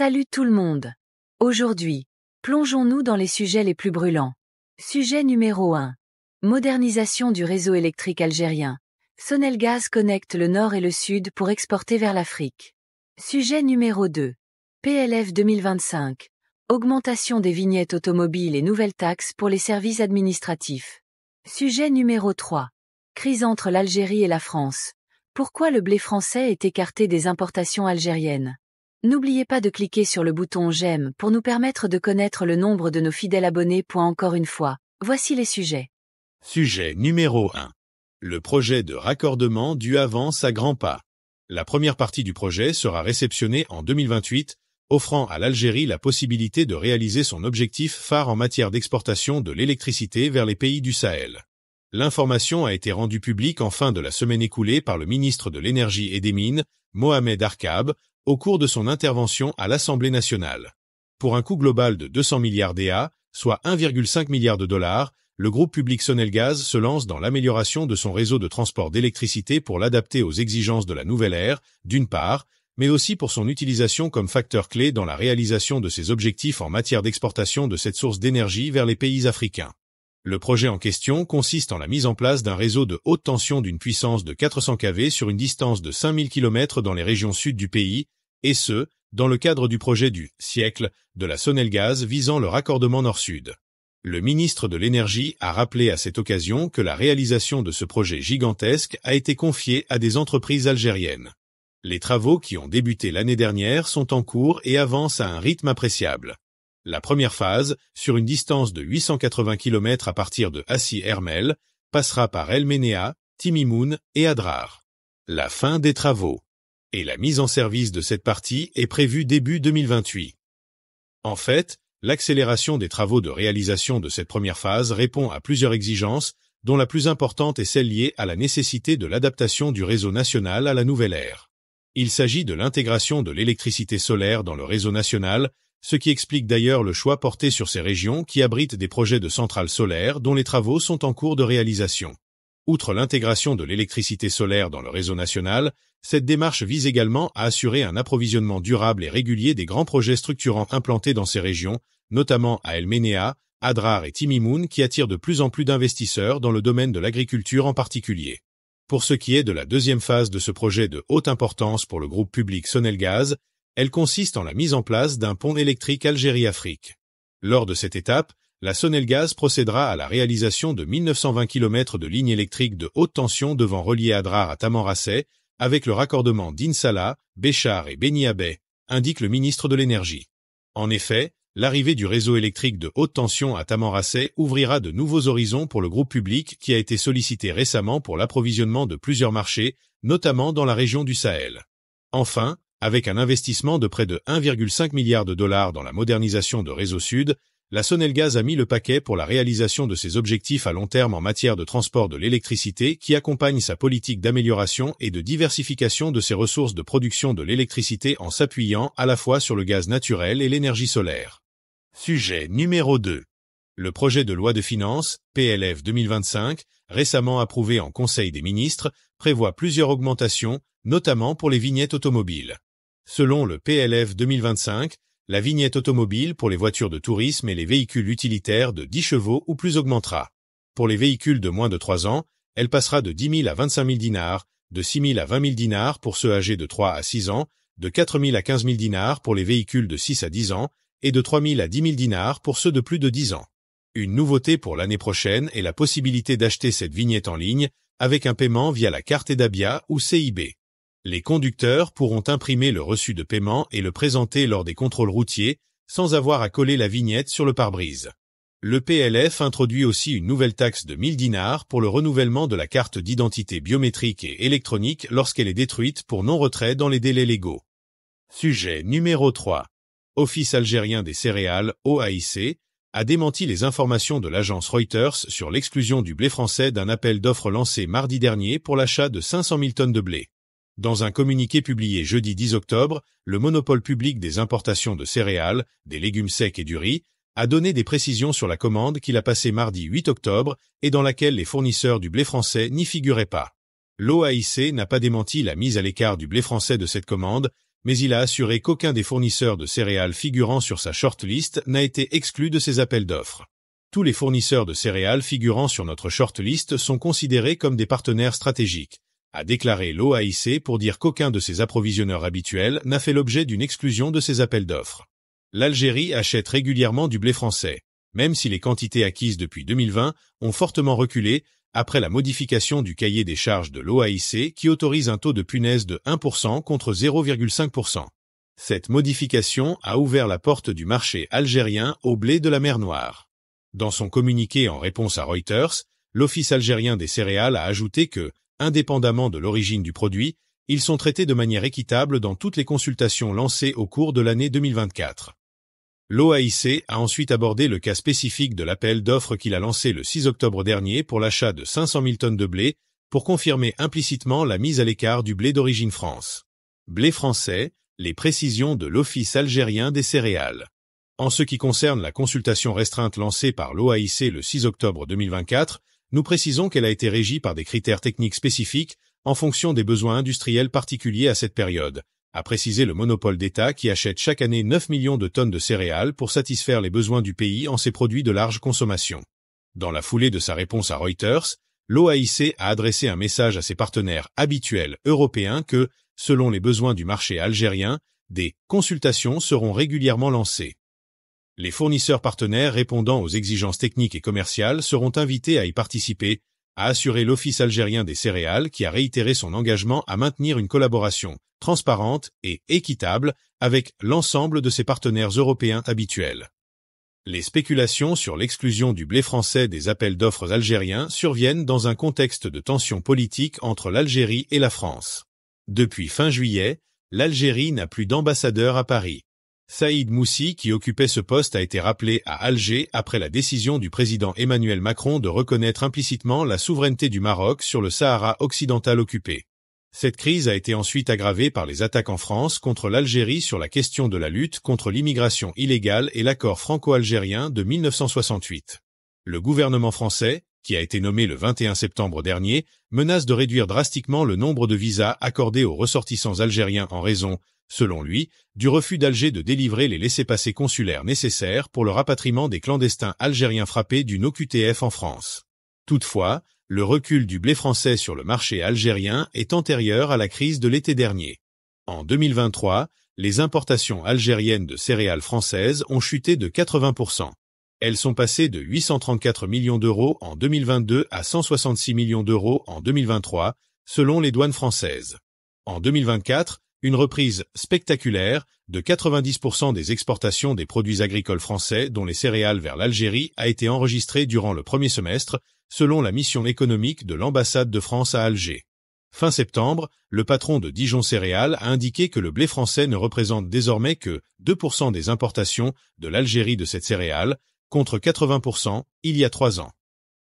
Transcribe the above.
Salut tout le monde. Aujourd'hui, plongeons-nous dans les sujets les plus brûlants. Sujet numéro 1. Modernisation du réseau électrique algérien. Gaz connecte le nord et le sud pour exporter vers l'Afrique. Sujet numéro 2. PLF 2025. Augmentation des vignettes automobiles et nouvelles taxes pour les services administratifs. Sujet numéro 3. Crise entre l'Algérie et la France. Pourquoi le blé français est écarté des importations algériennes N'oubliez pas de cliquer sur le bouton J'aime pour nous permettre de connaître le nombre de nos fidèles abonnés. Encore une fois, voici les sujets. Sujet numéro 1. Le projet de raccordement du avance à grands pas. La première partie du projet sera réceptionnée en 2028, offrant à l'Algérie la possibilité de réaliser son objectif phare en matière d'exportation de l'électricité vers les pays du Sahel. L'information a été rendue publique en fin de la semaine écoulée par le ministre de l'Énergie et des Mines, Mohamed Arkab, au cours de son intervention à l'Assemblée nationale. Pour un coût global de 200 milliards d'EA, soit 1,5 milliard de dollars, le groupe public Gaz se lance dans l'amélioration de son réseau de transport d'électricité pour l'adapter aux exigences de la nouvelle ère, d'une part, mais aussi pour son utilisation comme facteur clé dans la réalisation de ses objectifs en matière d'exportation de cette source d'énergie vers les pays africains. Le projet en question consiste en la mise en place d'un réseau de haute tension d'une puissance de 400 kV sur une distance de 5000 km dans les régions sud du pays, et ce, dans le cadre du projet du « siècle » de la Sonelgaz visant le raccordement nord-sud. Le ministre de l'Énergie a rappelé à cette occasion que la réalisation de ce projet gigantesque a été confiée à des entreprises algériennes. Les travaux qui ont débuté l'année dernière sont en cours et avancent à un rythme appréciable. La première phase, sur une distance de 880 km à partir de Assi Hermel, passera par El Ménéa, Timimoun et Adrar. La fin des travaux et la mise en service de cette partie est prévue début 2028. En fait, l'accélération des travaux de réalisation de cette première phase répond à plusieurs exigences, dont la plus importante est celle liée à la nécessité de l'adaptation du réseau national à la nouvelle ère. Il s'agit de l'intégration de l'électricité solaire dans le réseau national, ce qui explique d'ailleurs le choix porté sur ces régions qui abritent des projets de centrales solaires dont les travaux sont en cours de réalisation. Outre l'intégration de l'électricité solaire dans le réseau national, cette démarche vise également à assurer un approvisionnement durable et régulier des grands projets structurants implantés dans ces régions, notamment à El Menea, Adrar et Timimoun qui attirent de plus en plus d'investisseurs dans le domaine de l'agriculture en particulier. Pour ce qui est de la deuxième phase de ce projet de haute importance pour le groupe public Sonelgaz, elle consiste en la mise en place d'un pont électrique Algérie-Afrique. Lors de cette étape, la Sonelgaz procédera à la réalisation de 1920 km de lignes électriques de haute tension devant relier Adrar à Tamanrasset, avec le raccordement d'Insala, Béchar et Beniabé, indique le ministre de l'Énergie. En effet, l'arrivée du réseau électrique de haute tension à Tamanrasset ouvrira de nouveaux horizons pour le groupe public qui a été sollicité récemment pour l'approvisionnement de plusieurs marchés, notamment dans la région du Sahel. Enfin, avec un investissement de près de 1,5 milliard de dollars dans la modernisation de Réseau Sud, la Gaz a mis le paquet pour la réalisation de ses objectifs à long terme en matière de transport de l'électricité qui accompagne sa politique d'amélioration et de diversification de ses ressources de production de l'électricité en s'appuyant à la fois sur le gaz naturel et l'énergie solaire. Sujet numéro 2. Le projet de loi de finances, PLF 2025, récemment approuvé en Conseil des ministres, prévoit plusieurs augmentations, notamment pour les vignettes automobiles. Selon le PLF 2025, la vignette automobile pour les voitures de tourisme et les véhicules utilitaires de 10 chevaux ou plus augmentera. Pour les véhicules de moins de 3 ans, elle passera de 10 000 à 25 000 dinars, de 6 000 à 20 000 dinars pour ceux âgés de 3 à 6 ans, de 4 000 à 15 000 dinars pour les véhicules de 6 à 10 ans et de 3 000 à 10 000 dinars pour ceux de plus de 10 ans. Une nouveauté pour l'année prochaine est la possibilité d'acheter cette vignette en ligne avec un paiement via la carte EDABIA ou CIB les conducteurs pourront imprimer le reçu de paiement et le présenter lors des contrôles routiers, sans avoir à coller la vignette sur le pare-brise. Le PLF introduit aussi une nouvelle taxe de 1000 dinars pour le renouvellement de la carte d'identité biométrique et électronique lorsqu'elle est détruite pour non-retrait dans les délais légaux. Sujet numéro 3. Office algérien des céréales, OAIC, a démenti les informations de l'agence Reuters sur l'exclusion du blé français d'un appel d'offres lancé mardi dernier pour l'achat de 500 000 tonnes de blé. Dans un communiqué publié jeudi 10 octobre, le monopole public des importations de céréales, des légumes secs et du riz a donné des précisions sur la commande qu'il a passée mardi 8 octobre et dans laquelle les fournisseurs du blé français n'y figuraient pas. L'OAIC n'a pas démenti la mise à l'écart du blé français de cette commande, mais il a assuré qu'aucun des fournisseurs de céréales figurant sur sa shortlist n'a été exclu de ses appels d'offres. Tous les fournisseurs de céréales figurant sur notre shortlist sont considérés comme des partenaires stratégiques, a déclaré l'OAIC pour dire qu'aucun de ses approvisionneurs habituels n'a fait l'objet d'une exclusion de ses appels d'offres. L'Algérie achète régulièrement du blé français, même si les quantités acquises depuis 2020 ont fortement reculé après la modification du cahier des charges de l'OAIC qui autorise un taux de punaise de 1% contre 0,5%. Cette modification a ouvert la porte du marché algérien au blé de la mer Noire. Dans son communiqué en réponse à Reuters, l'Office algérien des céréales a ajouté que Indépendamment de l'origine du produit, ils sont traités de manière équitable dans toutes les consultations lancées au cours de l'année 2024. L'OAIC a ensuite abordé le cas spécifique de l'appel d'offres qu'il a lancé le 6 octobre dernier pour l'achat de 500 000 tonnes de blé, pour confirmer implicitement la mise à l'écart du blé d'origine France. Blé français, les précisions de l'Office algérien des céréales. En ce qui concerne la consultation restreinte lancée par l'OAIC le 6 octobre 2024, nous précisons qu'elle a été régie par des critères techniques spécifiques en fonction des besoins industriels particuliers à cette période, a précisé le monopole d'État qui achète chaque année 9 millions de tonnes de céréales pour satisfaire les besoins du pays en ses produits de large consommation. Dans la foulée de sa réponse à Reuters, l'OAIC a adressé un message à ses partenaires habituels européens que, selon les besoins du marché algérien, des consultations seront régulièrement lancées les fournisseurs partenaires répondant aux exigences techniques et commerciales seront invités à y participer, a assuré l'Office algérien des céréales qui a réitéré son engagement à maintenir une collaboration transparente et équitable avec l'ensemble de ses partenaires européens habituels. Les spéculations sur l'exclusion du blé français des appels d'offres algériens surviennent dans un contexte de tensions politiques entre l'Algérie et la France. Depuis fin juillet, l'Algérie n'a plus d'ambassadeur à Paris. Saïd Moussi qui occupait ce poste a été rappelé à Alger après la décision du président Emmanuel Macron de reconnaître implicitement la souveraineté du Maroc sur le Sahara occidental occupé. Cette crise a été ensuite aggravée par les attaques en France contre l'Algérie sur la question de la lutte contre l'immigration illégale et l'accord franco-algérien de 1968. Le gouvernement français, qui a été nommé le 21 septembre dernier, menace de réduire drastiquement le nombre de visas accordés aux ressortissants algériens en raison selon lui, du refus d'Alger de délivrer les laissés-passer consulaires nécessaires pour le rapatriement des clandestins algériens frappés d'une OQTF en France. Toutefois, le recul du blé français sur le marché algérien est antérieur à la crise de l'été dernier. En 2023, les importations algériennes de céréales françaises ont chuté de 80%. Elles sont passées de 834 millions d'euros en 2022 à 166 millions d'euros en 2023, selon les douanes françaises. En 2024, une reprise spectaculaire de 90% des exportations des produits agricoles français dont les céréales vers l'Algérie a été enregistrée durant le premier semestre, selon la mission économique de l'ambassade de France à Alger. Fin septembre, le patron de Dijon Céréales a indiqué que le blé français ne représente désormais que 2% des importations de l'Algérie de cette céréale, contre 80% il y a trois ans.